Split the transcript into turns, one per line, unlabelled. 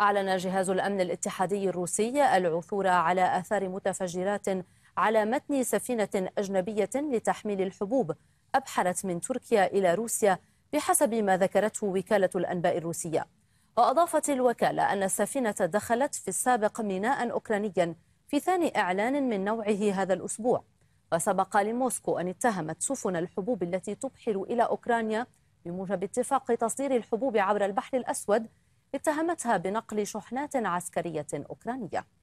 أعلن جهاز الأمن الاتحادي الروسي العثور على آثار متفجرات على متن سفينة أجنبية لتحميل الحبوب أبحرت من تركيا إلى روسيا بحسب ما ذكرته وكالة الأنباء الروسية وأضافت الوكالة أن السفينة دخلت في السابق ميناء أوكرانيا في ثاني إعلان من نوعه هذا الأسبوع وسبق لموسكو أن اتهمت سفن الحبوب التي تبحر إلى أوكرانيا بموجب اتفاق تصدير الحبوب عبر البحر الأسود اتهمتها بنقل شحنات عسكرية أوكرانية